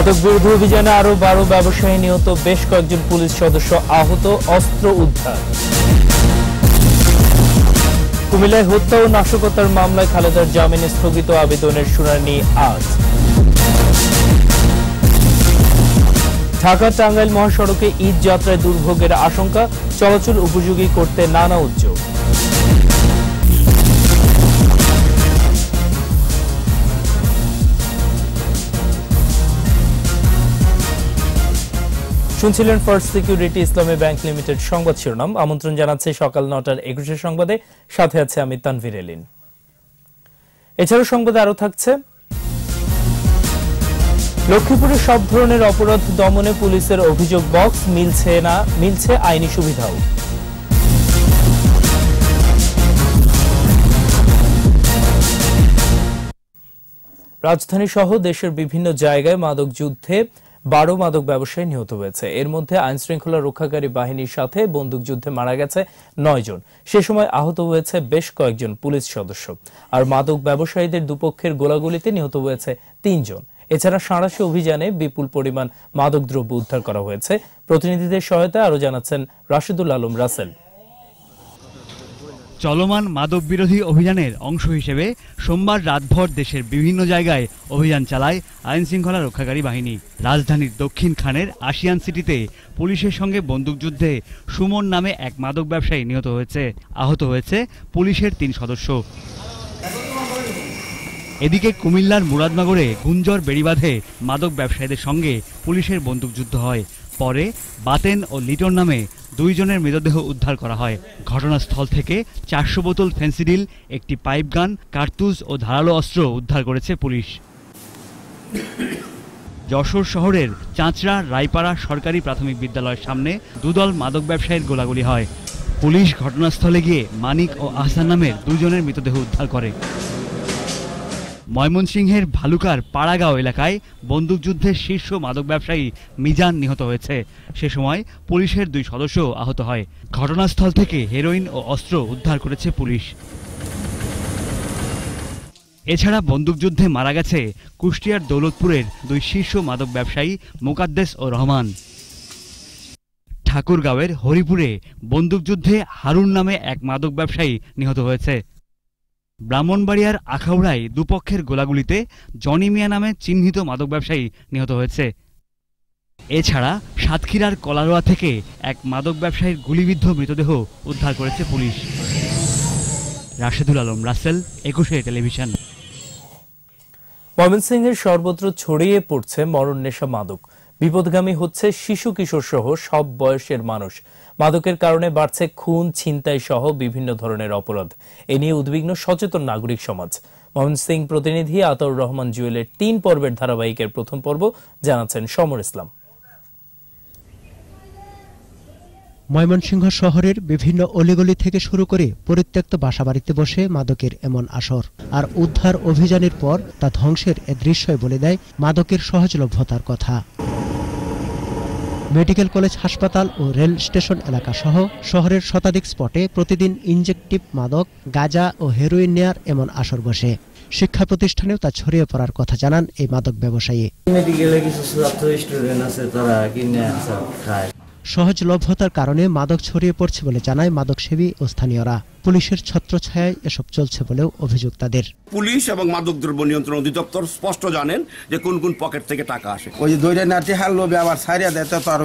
মাদক বিরোধী অভিযানে আরো বারো ব্যবসায়ী নিহত বেশ কয়েকজন পুলিশ সদস্য আহত অস্ত্র উদ্ধার কুমিল্লায় হত্যা ও নাশকতার মামলায় খালেদার জামিনে স্থগিত আবেদনের শুনানি আজ ঢাকা টাঙ্গাইল মহাসড়কে ঈদ যাত্রায় দুর্ভোগের আশঙ্কা চলাচল উপযোগী করতে নানা উদ্যোগ শুনছিলেন first security Islami bank limited সংবাদ শিরোনাম আমন্ত্রণ জানাচ্ছি সকাল নটার একুশে সংবাদে সাথে আছে আমি তানভীর এলিন এছাড়াও সংবাদে আরো থাকছে লক্ষ্মীপুরে সব ধরনের অপরাধ দমনে পুলিশের অভিযোগ বক্স মিলছে না মিলছে আইনি সুবিধাও রাজধানী সহ দেশের বিভিন্ন জায়গায় মাদক যুদ্ধে বারো মাদক ব্যবসায়ী নিহত হয়েছে এর মধ্যে আইন শৃঙ্খলা রক্ষাকারী বাহিনীর সাথে বন্দুকযুদ্ধে মারা গেছে নয় জন সে সময় আহত হয়েছে বেশ কয়েকজন পুলিশ সদস্য আর মাদক ব্যবসায়ীদের দুপক্ষের গোলাগুলিতে নিহত হয়েছে তিনজন এছাড়া সাঁড়াশি অভিযানে বিপুল পরিমাণ মাদক দ্রব্য উদ্ধার করা হয়েছে প্রতিনিধিদের সহায়তা আরও জানাচ্ছেন রাশিদুল আলম রাসেল চলমান মাদক বিরোধী অভিযানের অংশ হিসেবে সোমবার রাতভর দেশের বিভিন্ন জায়গায় অভিযান চালায় আইন শৃঙ্খলা রক্ষাকারী বাহিনী রাজধানীর দক্ষিণ খানের আশিয়ান সিটিতে পুলিশের সঙ্গে বন্দুকযুদ্ধে সুমন নামে এক মাদক ব্যবসায়ী নিহত হয়েছে আহত হয়েছে পুলিশের তিন সদস্য এদিকে কুমিল্লার মুরাদনগরে গুঞ্জর বেড়িবাঁধে মাদক ব্যবসায়ীদের সঙ্গে পুলিশের বন্দুকযুদ্ধ হয় পরে বাতেন ও লিটন নামে দুইজনের মৃতদেহ উদ্ধার করা হয় ঘটনাস্থল থেকে চারশো বোতল ফেন্সিডিল একটি পাইপ গান কার্তুজ ও ধারালো অস্ত্র উদ্ধার করেছে পুলিশ যশোর শহরের চাঁচড়া রায়পাড়া সরকারি প্রাথমিক বিদ্যালয়ের সামনে দুদল মাদক ব্যবসায়ীর গোলাগুলি হয় পুলিশ ঘটনাস্থলে গিয়ে মানিক ও আহসান নামের দুজনের মৃতদেহ উদ্ধার করে ময়মনসিংহের ভালুকার পাড়াগাঁও এলাকায় বন্দুকযুদ্ধের শীর্ষ মাদক ব্যবসায়ী মিজান নিহত হয়েছে সে সময় পুলিশের দুই সদস্য আহত হয় ঘটনাস্থল থেকে হেরোইন ও অস্ত্র উদ্ধার করেছে পুলিশ এছাড়া বন্দুকযুদ্ধে মারা গেছে কুষ্টিয়ার দৌলতপুরের দুই শীর্ষ মাদক ব্যবসায়ী মোকাদ্দেস ও রহমান ঠাকুরগাঁওয়ের হরিপুরে বন্দুকযুদ্ধে হারুন নামে এক মাদক ব্যবসায়ী নিহত হয়েছে ব্রাহ্মণবাড়িয়ার আখাউড়ায় দুপক্ষের গোলাগুলিতে জনি মিয়া নামে চিহ্নিত মাদক ব্যবসায়ী নিহত হয়েছে এছাড়া সাতক্ষীরার কলারোয়া থেকে এক মাদক ব্যবসায়ীর গুলিবিদ্ধ মৃতদেহ উদ্ধার করেছে পুলিশ রাশেদুল আলম রাসেল একুশে টেলিভিশন ময়মনসিংহের সর্বত্র ছড়িয়ে পড়ছে মরণ নেশা মাদক বিপদগামী হচ্ছে শিশু কিশোর সহ সব বয়সের মানুষ মাদকের কারণে বাড়ছে খুন ছিনতাই সহ বিভিন্ন ধরনের অপরাধ এ নিয়ে উদ্বিগ্ন সচেতন নাগরিক সমাজ মোহন সিং প্রতিনিধি আতর রহমান জুয়েলের তিন পর্বের ধারাবাহিকের প্রথম পর্ব জানাচ্ছেন সমর ইসলাম ময়মনসিংহ শহরের বিভিন্ন অলিগলি থেকে শুরু করে পরিত্যক্ত বাসাবাড়িতে বসে মাদকের এমন আসর আর উদ্ধার অভিযানের পর তা ধ্বংসের এ দৃশ্যই বলে দেয় মাদকের সহজলভ্যতার কথা মেডিকেল কলেজ হাসপাতাল ও রেল স্টেশন এলাকাসহ শহরের শতাধিক স্পটে প্রতিদিন ইনজেকটিভ মাদক গাঁজা ও হেরোইন নেয়ার এমন আসর বসে শিক্ষা প্রতিষ্ঠানেও তা ছড়িয়ে পড়ার কথা জানান এই মাদক ব্যবসায়ী মেডিকেলে কিছু ছাত্র স্টুডেন্ট আছে তারা কিনে খায় সহজলভ্যতার কারণে মাদক ছড়িয়ে পড়ছে বলে জানায় মাদকসেবী ও স্থানীয়রা পুলিশের ছত্রছায়ায় এসব চলছে বলেও অভিযোগ তাদের পুলিশ এবং মাদক দ্রব্য নিয়ন্ত্রণ অধিদপ্তর স্পষ্ট জানেন যে কোন কোন পকেট থেকে টাকা আসে ওই যে দৈরে নাটি হাল লোভে আবার সাইরিয়া দেয় তো তার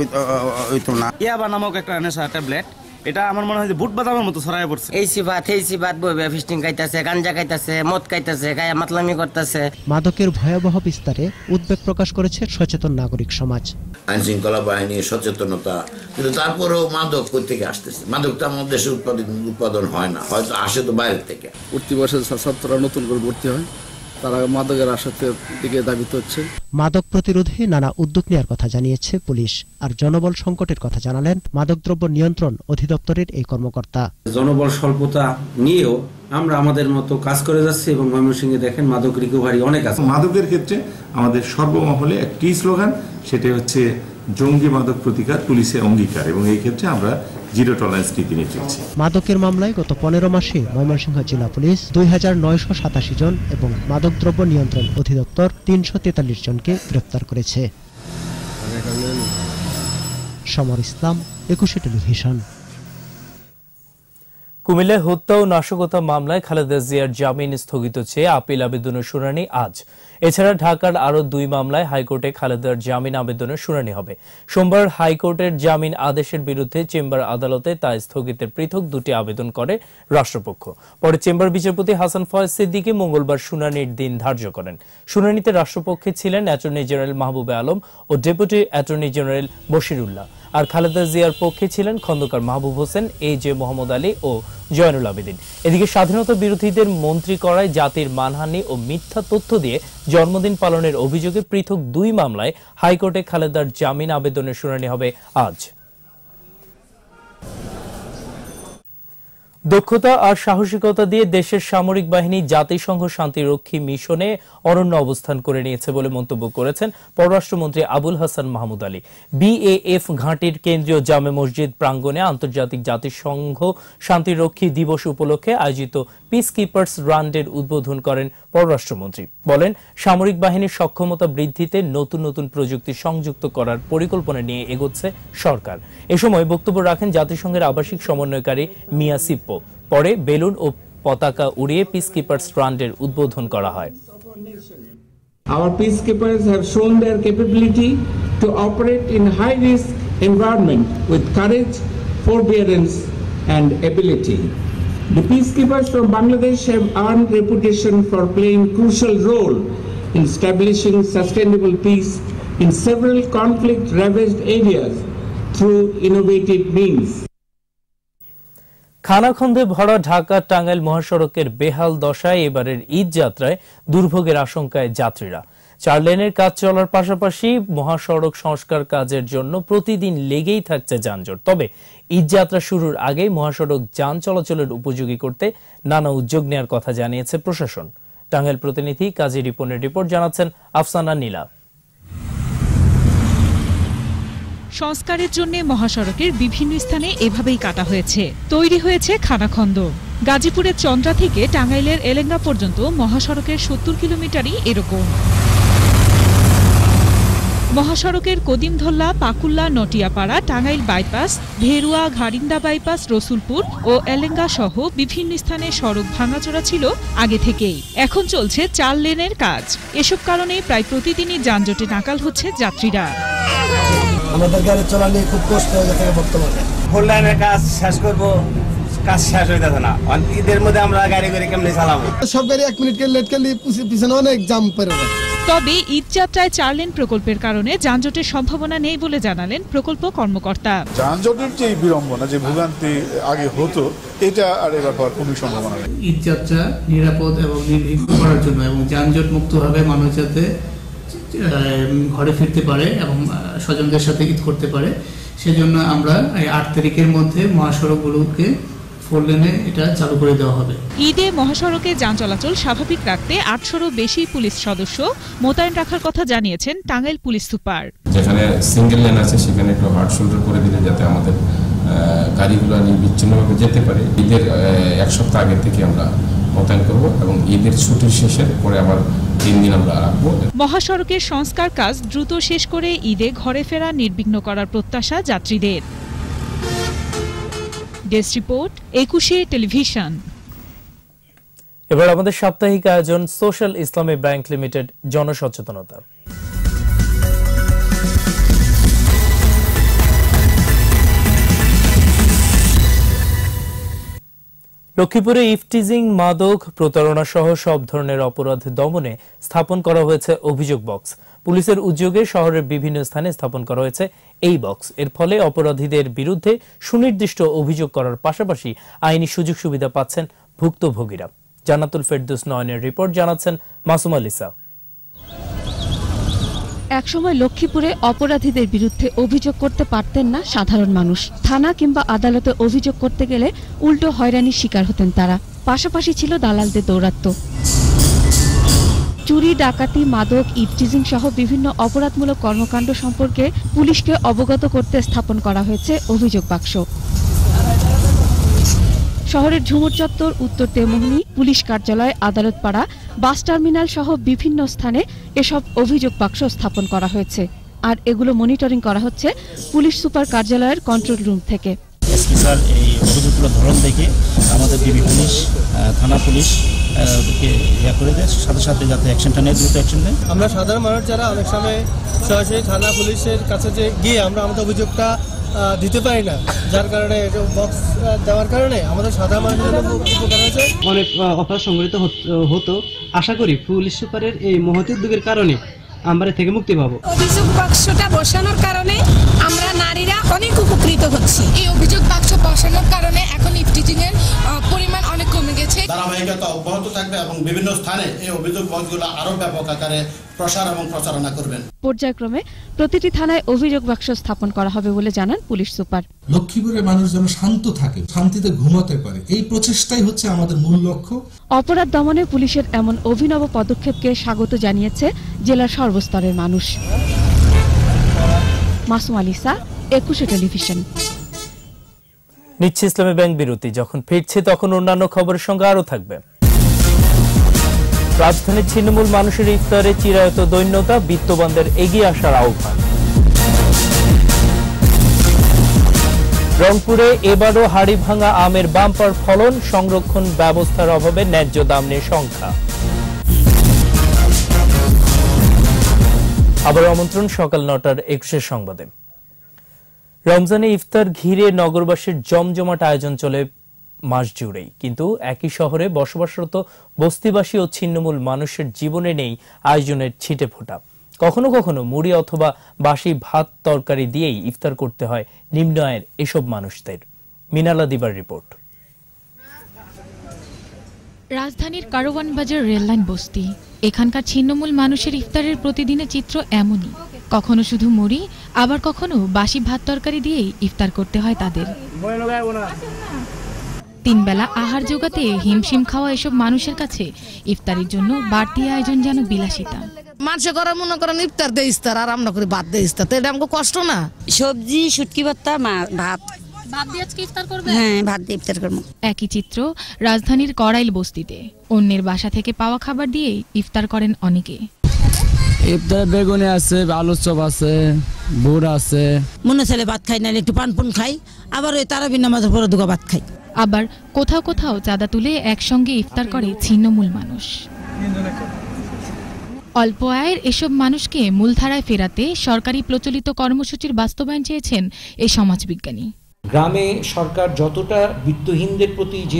হইতো না ইয়াবা নামক একটা নেশা ট্যাবলেট এটা আমার মনে হয় যে বুট বাদামের মতো ছড়ায় পড়ছে এই সিফাত এই সিফাত বইবে ফিস্টিং খাইতেছে গাঞ্জা খাইতেছে মদ খাইতেছে গায়ে মাতলামি করতেছে মাদকের ভয়াবহ বিস্তারে উদ্বেগ প্রকাশ করেছে সচেতন নাগরিক সমাজ আইন শৃঙ্খলা বাহিনী সচেতনতা কিন্তু তারপরেও মাদক কই থেকে আসতেছে মাদক তো আমাদের দেশে উৎপাদন উৎপাদন হয় না হয়তো আসে তো বাইরে থেকে প্রতি বছর ছাত্ররা নতুন করে ভর্তি হয় তারা মাদকের আসক্তির দিকে ধাবিত হচ্ছে মাদক প্রতিরোধে নানা উদ্যোগ নেওয়ার কথা জানিয়েছে পুলিশ আর জনবল সংকটের কথা জানালেন মাদকদ্রব্য নিয়ন্ত্রণ অধিদপ্তরের এই কর্মকর্তা জনবল স্বল্পতা নিয়েও আমরা আমাদের মতো কাজ করে যাচ্ছি এবং ময়মনসিংহে দেখেন মাদক রিকভারি অনেক আছে মাদকের ক্ষেত্রে আমাদের সর্বমহলে একটি স্লোগান সেটা হচ্ছে জঙ্গি মাদক প্রতিকার পুলিশের অঙ্গীকার এবং এই ক্ষেত্রে আমরা জিরো টলারেন্স নীতি নিয়ে চলছে মাদকের মামলায় গত পনেরো মাসে ময়মনসিংহ জেলা পুলিশ দুই জন এবং মাদকদ্রব্য নিয়ন্ত্রণ অধিদপ্তর তিনশো তেতাল্লিশ জনকে গ্রেফতার করেছে সমর ইসলাম একুশে টেলিভিশন কুমিল্লায় হত্যা ও নাশকতা মামলায় খালেদা জিয়ার জামিন স্থগিত চেয়ে আপিল আবেদনের শুনানি আজ এছাড়া ঢাকার আরও দুই মামলায় হাইকোর্টে খালেদার জামিন আবেদনের শুনানি হবে সোমবার হাইকোর্টের জামিন আদেশের বিরুদ্ধে চেম্বার আদালতে তা স্থগিতের পৃথক দুটি আবেদন করে রাষ্ট্রপক্ষ পরে চেম্বার বিচারপতি হাসান ফয়েজ সিদ্দিকি মঙ্গলবার শুনানির দিন ধার্য করেন শুনানিতে রাষ্ট্রপক্ষে ছিলেন অ্যাটর্নি জেনারেল মাহবুবে আলম ও ডেপুটি অ্যাটর্নি জেনারেল বশিরুল্লাহ আর খালেদা জিয়ার পক্ষে ছিলেন খন্দকার মাহবুব হোসেন এ জে মোহাম্মদ আলী ও জয়নুল আবেদিন এদিকে স্বাধীনতা বিরোধীদের মন্ত্রী করায় জাতির মানহানি ও মিথ্যা তথ্য দিয়ে জন্মদিন পালনের অভিযোগে পৃথক দুই মামলায় হাইকোর্টে খালেদার জামিন আবেদনের শুনানি হবে আজ দক্ষতা আর সাহসিকতা দিয়ে দেশের সামরিক বাহিনী জাতিসংঘ শান্তিরক্ষী মিশনে অনন্য অবস্থান করে নিয়েছে বলে মন্তব্য করেছেন পররাষ্ট্রমন্ত্রী আবুল হাসান মাহমুদ আলী বিএএফ ঘাঁটির কেন্দ্রীয় জামে মসজিদ প্রাঙ্গণে আন্তর্জাতিক জাতিসংঘ শান্তিরক্ষী দিবস উপলক্ষে আয়োজিত পিস কিপার্স রান্ডের উদ্বোধন করেন পররাষ্ট্রমন্ত্রী বলেন সামরিক বাহিনীর সক্ষমতা বৃদ্ধিতে নতুন নতুন প্রযুক্তি সংযুক্ত করার পরিকল্পনা নিয়ে এগোচ্ছে সরকার এ সময় বক্তব্য রাখেন জাতিসংঘের আবাসিক সমন্বয়কারী মিয়া সিপ্পো পরে বেলুন ও পতাকা উড়িয়ে পিসকিপার স্ট্রান্ডের উদ্বোধন করা হয় Our peacekeepers have shown their capability to operate in high risk environment with courage, forbearance and ability. The peacekeepers from Bangladesh have earned reputation for playing crucial role in establishing sustainable peace in several conflict ravaged areas through innovative means. খানাখন্দে ভরা ঢাকা টাঙ্গাইল মহাসড়কের বেহাল দশায় এবারের ঈদ যাত্রায় দুর্ভোগের আশঙ্কায় যাত্রীরা চার লেনের কাজ চলার পাশাপাশি মহাসড়ক সংস্কার কাজের জন্য প্রতিদিন লেগেই থাকছে যানজট তবে ঈদ যাত্রা শুরুর আগে মহাসড়ক যান চলাচলের উপযোগী করতে নানা উদ্যোগ নেওয়ার কথা জানিয়েছে প্রশাসন টাঙ্গাইল প্রতিনিধি কাজী রিপনের রিপোর্ট জানাচ্ছেন আফসানা নীলা সংস্কারের জন্য মহাসড়কের বিভিন্ন স্থানে এভাবেই কাটা হয়েছে তৈরি হয়েছে খানাখন্দ গাজীপুরের চন্দ্রা থেকে টাঙ্গাইলের এলেঙ্গা পর্যন্ত মহাসড়কের সত্তর কিলোমিটারই এরকম মহাসড়কের কদিমধল্লা পাকুল্লা নটিয়াপাড়া টাঙ্গাইল বাইপাস ভেরুয়া ঘারিন্দা বাইপাস রসুলপুর ও এলেঙ্গা সহ বিভিন্ন স্থানে সড়ক ভাঙাচোরা ছিল আগে থেকেই এখন চলছে চার লেনের কাজ এসব কারণে প্রায় প্রতিদিনই যানজটে নাকাল হচ্ছে যাত্রীরা আমাদের গাড়ি চলা নিয়ে খুব কষ্ট হয়ে গেছে বর্তমানে ফোর লাইনের কাজ শেষ করব কাজ শেষ হইতেছে না ঈদের মধ্যে আমরা গাড়ি করে কেমনি চালাবো সব গাড়ি এক মিনিট লেট করলে পিছনে অনেক জাম পড়ে তবে ঈদযাত্রায় চার লেন প্রকল্পের কারণে যানজটের সম্ভাবনা নেই বলে জানালেন প্রকল্প কর্মকর্তা যানজটের যে বিড়ম্বনা যে ভোগান্তি আগে হতো এটা আর এবার হওয়ার কোনো সম্ভাবনা নেই ঈদযাত্রা নিরাপদ এবং নির্বিঘ্ন করার জন্য এবং যানজট মুক্তভাবে মানুষ যাতে ঘরে ফিরতে পারে এবং স্বজনদের সাথে ঈদ করতে পারে সেজন্য আমরা এই আট তারিখের মধ্যে মহাসড়কগুলোকে ফোর লেনে এটা চালু করে দেওয়া হবে ঈদে মহাসড়কে যান চলাচল স্বাভাবিক রাখতে আটশোরও বেশি পুলিশ সদস্য মোতায়েন রাখার কথা জানিয়েছেন টাঙ্গাইল পুলিশ সুপার যেখানে সিঙ্গেল লেন আছে সেখানে একটু হার্ড শোল্ডার করে দিলে যাতে আমাদের গাড়িগুলো বিচ্ছিন্নভাবে যেতে পারে ঈদের এক সপ্তাহ আগে থেকে আমরা মোতায়েন করব এবং ঈদের ছুটির শেষে পরে আবার তিন দিন আমরা রাখবো মহাসড়কের সংস্কার কাজ দ্রুত শেষ করে ঈদে ঘরে ফেরা নির্বিঘ্ন করার প্রত্যাশা যাত্রীদের ডেস্ক রিপোর্ট একুশে টেলিভিশন এবার আমাদের সাপ্তাহিক আয়োজন সোশ্যাল ইসলামী ব্যাংক লিমিটেড জনসচেতনতা লক্ষ্মীপুরে ইফটিজিং মাদক প্রতারণা সহ সব ধরনের অপরাধ দমনে স্থাপন করা হয়েছে অভিযোগ বক্স পুলিশের উদ্যোগে শহরের বিভিন্ন স্থানে স্থাপন করা হয়েছে এই বক্স এর ফলে অপরাধীদের বিরুদ্ধে সুনির্দিষ্ট অভিযোগ করার পাশাপাশি আইনি সুযোগ সুবিধা পাচ্ছেন ভুক্তভোগীরা জানাতুল ফেরদুস নয়নের রিপোর্ট জানাচ্ছেন মাসুম আলিসা একসময় লক্ষ্মীপুরে অপরাধীদের বিরুদ্ধে অভিযোগ করতে পারতেন না সাধারণ মানুষ থানা কিংবা আদালতে অভিযোগ করতে গেলে উল্টো হয়রানির শিকার হতেন তারা পাশাপাশি ছিল দালালদের দৌরাত্ম চুরি ডাকাতি মাদক ইফটিজিং সহ বিভিন্ন অপরাধমূলক কর্মকাণ্ড সম্পর্কে পুলিশকে অবগত করতে স্থাপন করা হয়েছে অভিযোগ বাক্স শহরের ঝুমুর চত্বর উত্তর তেমনি পুলিশ কার্যালয় আদালত পাড়া বাস টার্মিনাল সহ বিভিন্ন স্থানে এসব অভিযোগ বাক্স স্থাপন করা হয়েছে আর এগুলো মনিটরিং করা হচ্ছে পুলিশ সুপার কার্যালয়ের কন্ট্রোল রুম থেকে এই অভিযোগগুলো ধরন দেখে আমাদের বিবি পুলিশ থানা পুলিশ করে দেয় সাথে সাথে যাতে অ্যাকশনটা নেয় দ্রুত অ্যাকশন নেয় আমরা সাধারণ মানুষ যারা অনেক সময় সরাসরি থানা পুলিশের কাছে যে গিয়ে আমরা আমাদের অভিযোগটা দিতে পারি না যার কারণে বক্স দেওয়ার কারণে আমাদের সাদা মানুষের অনেক অপরাধ সংঘটিত হতো আশা করি পুলিশ সুপারের এই মহতি উদ্যোগের কারণে আমরা থেকে মুক্তি পাবো অভিযোগ বাক্সটা বসানোর কারণে আমরা নারীরা অনেক উপকৃত হচ্ছি এই অভিযোগ বাক্স বসানোর কারণে প্রতিনিয়ত অব্যাহত থাকবে এবং বিভিন্ন স্থানে এই অভিযোগ বক্সগুলো আরো ব্যাপক আকারে প্রসার এবং প্রচারণা করবেন পর্যায়ক্রমে প্রতিটি থানায় অভিযোগ বাক্স স্থাপন করা হবে বলে জানান পুলিশ সুপার লক্ষ্মীপুরে মানুষ যেন শান্ত থাকে শান্তিতে ঘুমাতে পারে এই প্রচেষ্টাই হচ্ছে আমাদের মূল লক্ষ্য অপরাধ দমনে পুলিশের এমন অভিনব পদক্ষেপকে স্বাগত জানিয়েছে জেলার সর্বস্তরের মানুষ মাসুম আলিসা একুশে টেলিভিশন নিচ্ছে ইসলামী ব্যাংক বিরতি যখন ফিরছে তখন অন্যান্য খবরের সঙ্গে আরও থাকবে রাজধানীর ছিন্নমূল মানুষের ইফতারে চিরায়ত দৈন্যতা বিত্তবানদের এগিয়ে আসার আহ্বান রংপুরে এবারও হাড়ি ভাঙা আমের বাম্পার ফলন সংরক্ষণ ব্যবস্থার অভাবে ন্যায্য দাম নিয়ে সংখ্যা আবার আমন্ত্রণ সকাল নটার একুশের সংবাদে রমজানে ইফতার ঘিরে নগরবাসীর জমজমাট আয়োজন চলে মাস জুড়েই কিন্তু একই শহরে বসবাসরত বস্তিবাসী ও ছিন্নমূল মানুষের জীবনে নেই আয়োজনের ছিটে ফোটা কখনো কখনো মুড়ি অথবা বাসি ভাত তরকারি দিয়েই ইফতার করতে হয় নিম্ন আয়ের এসব মানুষদের মিনালা দিবার রিপোর্ট রাজধানীর কারোয়ান বাজার রেললাইন বস্তি এখানকার ছিন্নমূল মানুষের ইফতারের প্রতিদিনের চিত্র এমনই কখনো শুধু মুড়ি আবার কখনো বাসি ভাত তরকারি দিয়েই ইফতার করতে হয় তাদের তিন বেলা আহার জোগাতে হিমশিম খাওয়া এসব মানুষের কাছে ইফতারির জন্য বাড়তি আয়োজন যেন বিলাসিতা মানুষে করে মনে করেন ইফতার দেয় ইফতার আর আমরা করি ভাত দেয় ইস্তার তো এটা আমাকে কষ্ট না সবজি শুটকি ভর্তা ভাত হ্যাঁ, একই চিত্র রাজধানীর কড়াইল বস্তিতে অন্যের বাসা থেকে পাওয়া খাবার দিয়ে ইফতার করেন অনেকে ইফতারে বেগুনি আছে আলুর চপ আছে বুড় আছে মনে ছেলে ভাত খাই নাহলে একটু পানপুন খাই আবার ওই তারাবিন নামাজের পরে দুগা ভাত খাই আবার কোথাও কোথাও চাঁদা তুলে একসঙ্গে ইফতার করে ছিন্নমূল মানুষ অল্প আয়ের এসব মানুষকে মূলধারায় ফেরাতে সরকারি প্রচলিত কর্মসূচির বাস্তবায়ন চেয়েছেন এই সমাজবিজ্ঞানী গ্রামে সরকার যতটা বৃত্তহীনদের প্রতি যে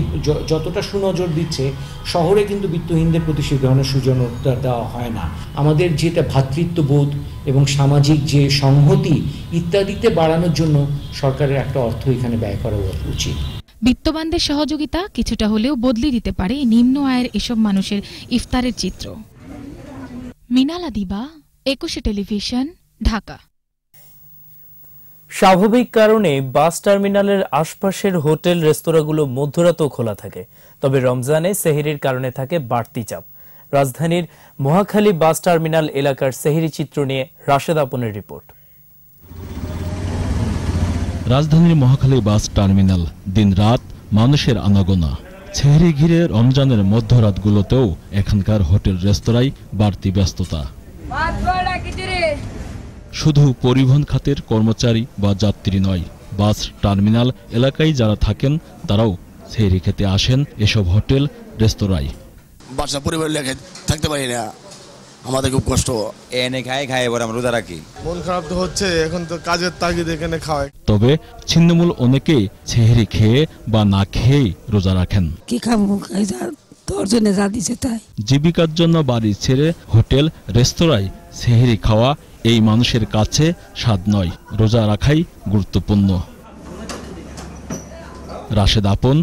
যতটা সুনজর দিচ্ছে শহরে কিন্তু বৃত্তহীনদের প্রতি সে ধরনের সুজনতা দেওয়া হয় না আমাদের যেটা ভ্রাতৃত্ববোধ এবং সামাজিক যে সংহতি ইত্যাদিতে বাড়ানোর জন্য সরকারের একটা অর্থ এখানে ব্যয় করা উচিত বিত্তবানদের সহযোগিতা কিছুটা হলেও বদলে দিতে পারে নিম্ন আয়ের এসব মানুষের ইফতারের চিত্র মিনালা দিবা একুশে টেলিভিশন ঢাকা স্বাভাবিক কারণে বাস টার্মিনালের আশপাশের হোটেল রেস্তোরাঁগুলো মধ্যরাতও খোলা থাকে তবে রমজানে সেহেরির কারণে থাকে বাড়তি চাপ রাজধানীর মহাখালী বাস টার্মিনাল এলাকার সেহেরি চিত্র নিয়ে রাশেদ আপনের রিপোর্ট রাজধানীর মহাখালী বাস টার্মিনাল দিন রাত মানুষের আনাগোনা সেহেরি ঘিরে রমজানের মধ্যরাতগুলোতেও এখানকার হোটেল রেস্তোরাঁয় বাড়তি ব্যস্ততা শুধু পরিবহন খাতের কর্মচারী বা যাত্রী নয় বাস টার্মিনাল এলাকায় যারা থাকেন তারাও সেই খেতে আসেন এসব হোটেল রেস্তোরাঁয় বাসা পরিবার লেখে থাকতে পারি না আমাদের খুব কষ্ট এনে খায় খায় এবার আমরা রোজা রাখি মন খারাপ তো হচ্ছে এখন তো কাজের তাগিদ এখানে খাওয়ায় তবে ছিন্নমূল অনেকেই সেহরি খেয়ে বা না খেয়েই রোজা রাখেন কি খাবো তোর জন্য যা দিছে তাই জীবিকার জন্য বাড়ি ছেড়ে হোটেল রেস্তোরাঁয় সেহরি খাওয়া এই মানুষের কাছে স্বাদ নয় রোজা রাখাই গুরুত্বপূর্ণ রাশেদ আপন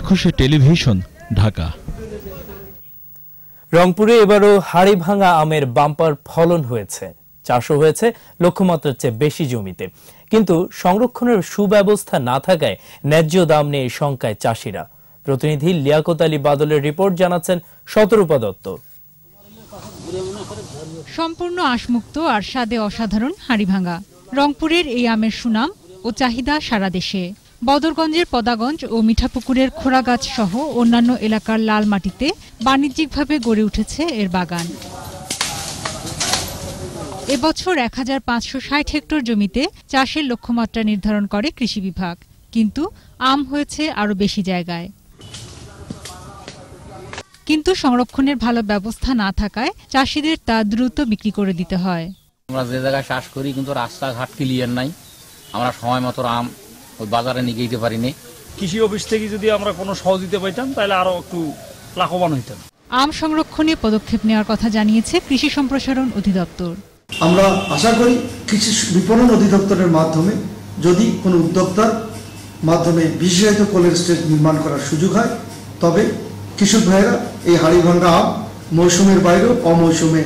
একুশে টেলিভিশন ঢাকা রংপুরে এবারও হাড়ি ভাঙা আমের বাম্পার ফলন হয়েছে চাষও হয়েছে লক্ষ্যমাত্রার চেয়ে বেশি জমিতে কিন্তু সংরক্ষণের সুব্যবস্থা না থাকায় ন্যায্য দাম নিয়ে শঙ্কায় চাষিরা প্রতিনিধি লিয়াকত আলী বাদলের রিপোর্ট জানাচ্ছেন সতরূপা দত্ত সম্পূর্ণ আশমুক্ত আর স্বাদে অসাধারণ হাড়িভাঙা রংপুরের এই আমের সুনাম ও চাহিদা সারা দেশে বদরগঞ্জের পদাগঞ্জ ও মিঠাপুকুরের খোড়াগাছ সহ অন্যান্য এলাকার লাল মাটিতে বাণিজ্যিকভাবে গড়ে উঠেছে এর বাগান এবছর এক হাজার পাঁচশো ষাট হেক্টর জমিতে চাষের লক্ষ্যমাত্রা নির্ধারণ করে কৃষি বিভাগ কিন্তু আম হয়েছে আরও বেশি জায়গায় কিন্তু সংরক্ষণের ভালো ব্যবস্থা না থাকায় চাষিদের তা দ্রুত বিক্রি করে দিতে হয় আমরা যে জায়গায় চাষ করি কিন্তু রাস্তাঘাট ক্লিয়ার নাই আমরা সময় মতো আম ওই বাজারে নিয়ে যেতে পারিনি কৃষি অফিস থেকে যদি আমরা কোনো সহযোগিতা পাইতাম তাহলে আরো একটু লাভবান হইতাম আম সংরক্ষণে পদক্ষেপ নেওয়ার কথা জানিয়েছে কৃষি সম্প্রসারণ অধিদপ্তর আমরা আশা করি কৃষি বিপণন অধিদপ্তরের মাধ্যমে যদি কোনো উদ্যোক্তার মাধ্যমে বিশেষায়িত কোল্ড স্টোরেজ নির্মাণ করার সুযোগ হয় তবে কৃষক ভাইয়েরা এই হাড়িভাঙ্গা আম মৌসুমের বাইরেও অমৌসুমে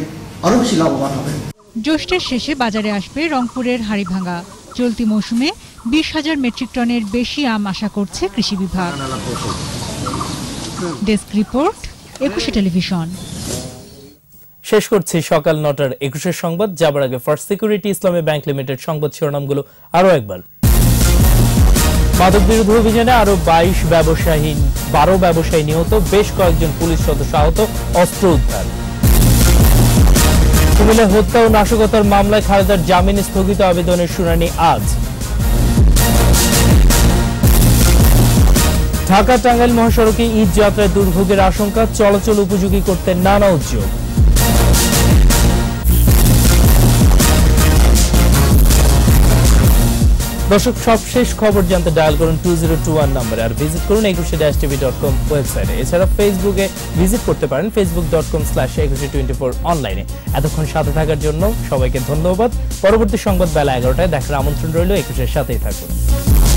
আরও বেশি লাভবান হবে জ্যৈষ্ঠের শেষে বাজারে আসবে রংপুরের হাড়িভাঙ্গা চলতি মৌসুমে বিশ হাজার মেট্রিক টনের বেশি আম আশা করছে কৃষি বিভাগ ডেস্ক রিপোর্ট একুশে টেলিভিশন শেষ করছি সকাল নটার একুশের সংবাদ যাবার আগে first security Islami bank limited সংবাদ শিরোনামগুলো আরও একবার মাদক বিরোধী অভিযানে আরো বাইশ ব্যবসায়ী বারো ব্যবসায়ী নিহত বেশ কয়েকজন পুলিশ সদস্য আহত অস্ত্র উদ্ধার কুমিল্লা হত্যা ও নাশকতার মামলায় খালেদার জামিন স্থগিত আবেদনের শুনানি আজ ঢাকা টাঙ্গাইল মহাসড়কে ঈদ যাত্রায় দুর্ভোগের আশঙ্কা চলাচল উপযোগী করতে নানা উদ্যোগ দর্শক সবশেষ খবর জানতে ডায়াল করুন টু জিরো টু ওয়ান নাম্বারে আর ভিজিট করুন একুশে ড্যাশ টিভি ডট কম ওয়েবসাইটে এছাড়া ফেসবুকে ভিজিট করতে পারেন Facebook dot com slash Ekushey twenty four অনলাইনে এতক্ষণ সাথে থাকার জন্য সবাইকে ধন্যবাদ পরবর্তী সংবাদ বেলা এগারোটায় দেখার আমন্ত্রণ রইল একুশের সাথেই থাকুন